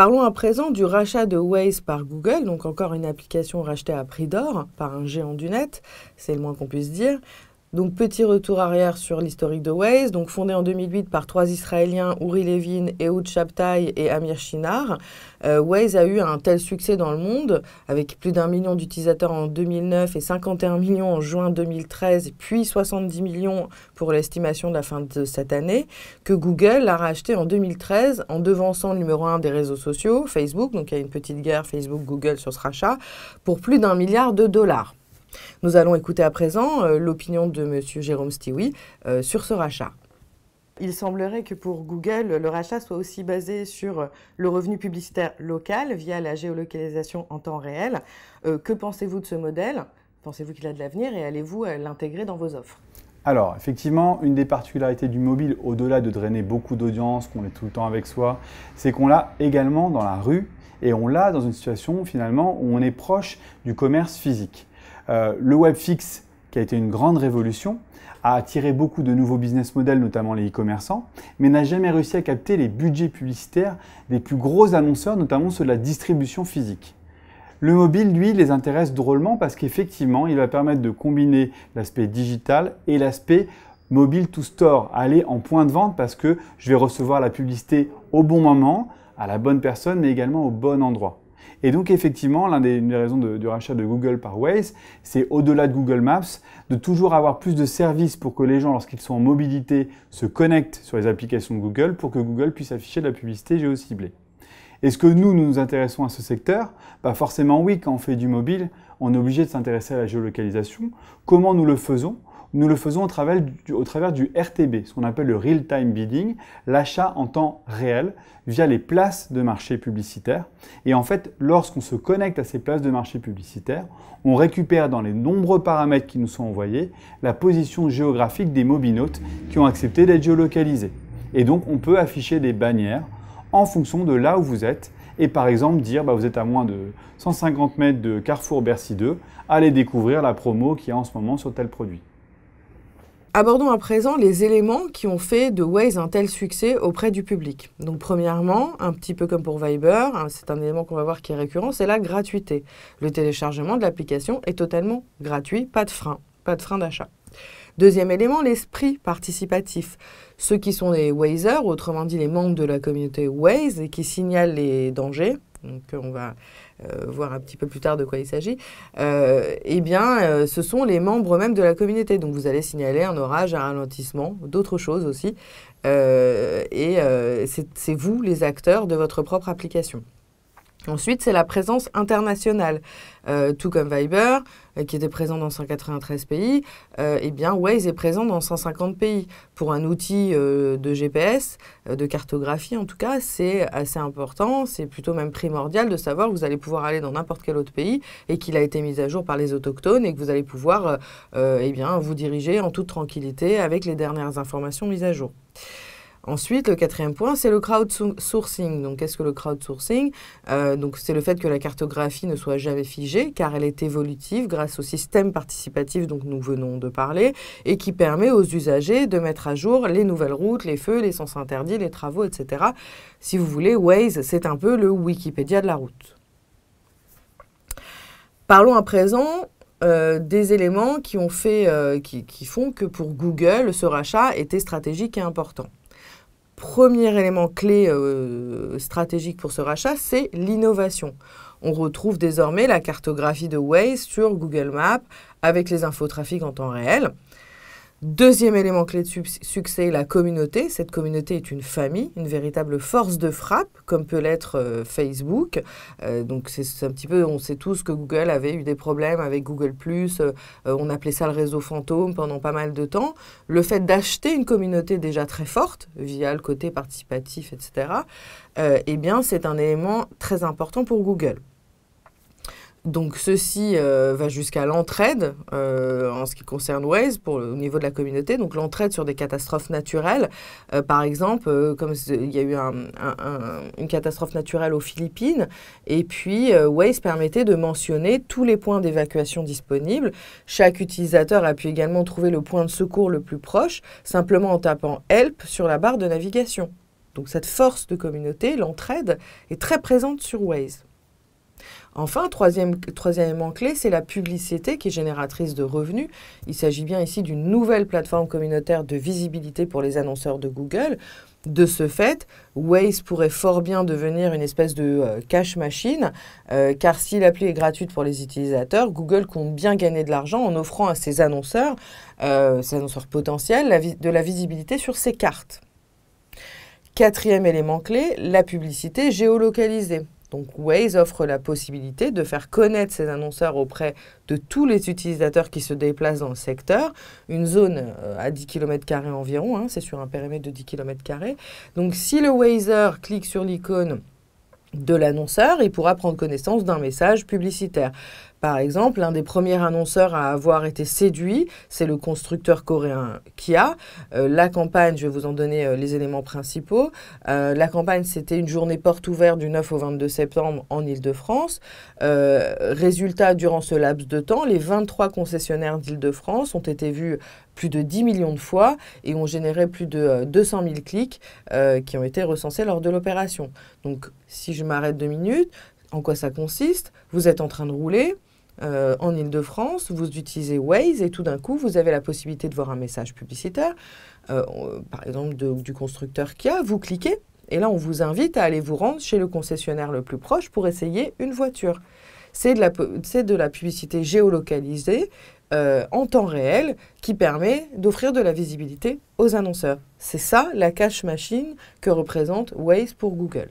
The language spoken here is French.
Parlons à présent du rachat de Waze par Google, donc encore une application rachetée à prix d'or par un géant du net, c'est le moins qu'on puisse dire. Donc petit retour arrière sur l'historique de Waze, donc fondé en 2008 par trois Israéliens, Uri Levin, Ehud Chaptai et Amir Shinar. Euh, Waze a eu un tel succès dans le monde, avec plus d'un million d'utilisateurs en 2009 et 51 millions en juin 2013, puis 70 millions pour l'estimation de la fin de cette année, que Google l'a racheté en 2013 en devançant le numéro un des réseaux sociaux, Facebook, donc il y a une petite guerre Facebook-Google sur ce rachat, pour plus d'un milliard de dollars. Nous allons écouter à présent euh, l'opinion de M. Jérôme Stiwi euh, sur ce rachat. Il semblerait que pour Google, le rachat soit aussi basé sur euh, le revenu publicitaire local via la géolocalisation en temps réel. que pensez-vous de ce modèle Pensez-vous qu'il a de l'avenir et allez-vous l'intégrer dans vos offres alors, effectivement, une des particularités du mobile, au-delà de drainer beaucoup d'audience, qu'on est tout le temps avec soi, c'est qu'on l'a également dans la rue et on l'a dans une situation finalement où on est proche du commerce physique. Euh, le web fixe, qui a été une grande révolution, a attiré beaucoup de nouveaux business models, notamment les e-commerçants, mais n'a jamais réussi à capter les budgets publicitaires des plus gros annonceurs, notamment ceux de la distribution physique. Le mobile, lui, les intéresse drôlement parce qu'effectivement, il va permettre de combiner l'aspect digital et l'aspect mobile to store, aller en point de vente parce que je vais recevoir la publicité au bon moment, à la bonne personne, mais également au bon endroit. Et donc effectivement, l'une des, raisons du rachat de Google par Waze, c'est au-delà de Google Maps, de toujours avoir plus de services pour que les gens, lorsqu'ils sont en mobilité, se connectent sur les applications Google pour que Google puisse afficher de la publicité géociblée. Est-ce que nous, nous nous intéressons à ce secteur bah Forcément oui, quand on fait du mobile, on est obligé de s'intéresser à la géolocalisation. Comment nous le faisons nous le faisons au travers du, RTB, ce qu'on appelle le Real Time Bidding, l'achat en temps réel via les places de marché publicitaires. Et en fait, lorsqu'on se connecte à ces places de marché publicitaires, on récupère dans les nombreux paramètres qui nous sont envoyés la position géographique des mobinotes qui ont accepté d'être géolocalisés. Et donc, on peut afficher des bannières en fonction de là où vous êtes et par exemple dire bah, vous êtes à moins de 150 mètres de Carrefour Bercy 2, allez découvrir la promo qui a en ce moment sur tel produit. Abordons à présent les éléments qui ont fait de Waze un tel succès auprès du public. Donc premièrement, un petit peu comme pour Viber, hein, c'est un élément qu'on va voir qui est récurrent, c'est la gratuité. Le téléchargement de l'application est totalement gratuit, pas de frein, pas de frein d'achat. Deuxième élément, l'esprit participatif. Ceux qui sont les Wazers, autrement dit les membres de la communauté Waze et qui signalent les dangers, euh, on va euh, voir un petit peu plus tard de quoi il s'agit, euh, eh bien, ce sont les membres même de la communauté. Donc, vous allez signaler un orage, un ralentissement, d'autres choses aussi. et c'est vous, les acteurs de votre propre application. Ensuite, c'est la présence internationale. Euh, tout comme Viber, euh, qui était présent dans 193 pays, euh, eh bien Waze est présent dans 150 pays. Pour un outil euh, de GPS, de cartographie en tout cas, c'est assez important, c'est plutôt même primordial de savoir que vous allez pouvoir aller dans n'importe quel autre pays et qu'il a été mis à jour par les autochtones et que vous allez pouvoir eh bien, vous diriger en toute tranquillité avec les dernières informations mises à jour. Ensuite, le quatrième point, c'est le crowdsourcing. Donc, qu'est-ce que le crowdsourcing euh, c'est le fait que la cartographie ne soit jamais figée, car elle est évolutive grâce au système participatif dont nous venons de parler, et qui permet aux usagers de mettre à jour les nouvelles routes, les feux, les sens interdits, les travaux, etc. Si vous voulez, Waze, c'est un peu le Wikipédia de la route. Parlons à présent euh, des éléments qui, ont fait, euh, qui font que pour Google, ce rachat était stratégique et important premier élément clé euh, stratégique pour ce rachat, c'est l'innovation. On retrouve désormais la cartographie de Waze sur Google Maps avec les trafic en temps réel. Deuxième élément clé de succès, la communauté. Cette communauté est une famille, une véritable force de frappe, comme peut l'être euh, Facebook. Euh, donc c'est un petit peu, on sait tous que Google avait eu des problèmes avec Google euh, on appelait ça le réseau fantôme pendant pas mal de temps. Le fait d'acheter une communauté déjà très forte via le côté participatif, etc. eh bien, c'est un élément très important pour Google. Donc ceci euh, va jusqu'à l'entraide euh, en ce qui concerne Waze pour, au niveau de la communauté, donc l'entraide sur des catastrophes naturelles. Euh, par exemple, comme il y a eu une catastrophe naturelle aux Philippines, et puis Waze permettait de mentionner tous les points d'évacuation disponibles. Chaque utilisateur a pu également trouver le point de secours le plus proche, simplement en tapant Help sur la barre de navigation. Donc cette force de communauté, l'entraide, est très présente sur Waze. Enfin, troisième, élément clé, c'est la publicité qui est génératrice de revenus. Il s'agit bien ici d'une nouvelle plateforme communautaire de visibilité pour les annonceurs de Google. De ce fait, Waze pourrait fort bien devenir une espèce de euh, cash machine, euh, car si l'appli est gratuite pour les utilisateurs, Google compte bien gagner de l'argent en offrant à ses annonceurs, euh, ses annonceurs potentiels, de la visibilité sur ses cartes. Quatrième élément clé, la publicité géolocalisée. Donc Waze offre la possibilité de faire connaître ses annonceurs auprès de tous les utilisateurs qui se déplacent dans le secteur, une zone euh, à 10 km environ, hein, c'est sur un périmètre de 10 km. Donc si le Wazer clique sur l'icône de l'annonceur, il pourra prendre connaissance d'un message publicitaire. Par exemple, l'un des premiers annonceurs à avoir été séduit, c'est le constructeur coréen Kia. Euh, la campagne, je vais vous en donner euh, les éléments principaux. Euh, la campagne, c'était une journée porte ouverte du 9 au 22 septembre en Ile-de-France. résultat, durant ce laps de temps, les 23 concessionnaires d'Ile-de-France ont été vus plus de 10 millions de fois et ont généré plus de 200 000 clics qui ont été recensés lors de l'opération. Donc, si je m'arrête deux minutes, en quoi ça consiste Vous êtes en train de rouler, euh, en Ile-de-France, vous utilisez Waze et tout d'un coup, vous avez la possibilité de voir un message publicitaire, euh, par exemple du constructeur Kia, vous cliquez et là, on vous invite à aller vous rendre chez le concessionnaire le plus proche pour essayer une voiture. C'est de, la, publicité géolocalisée euh, en temps réel qui permet d'offrir de la visibilité aux annonceurs. C'est ça la cache machine que représente Waze pour Google.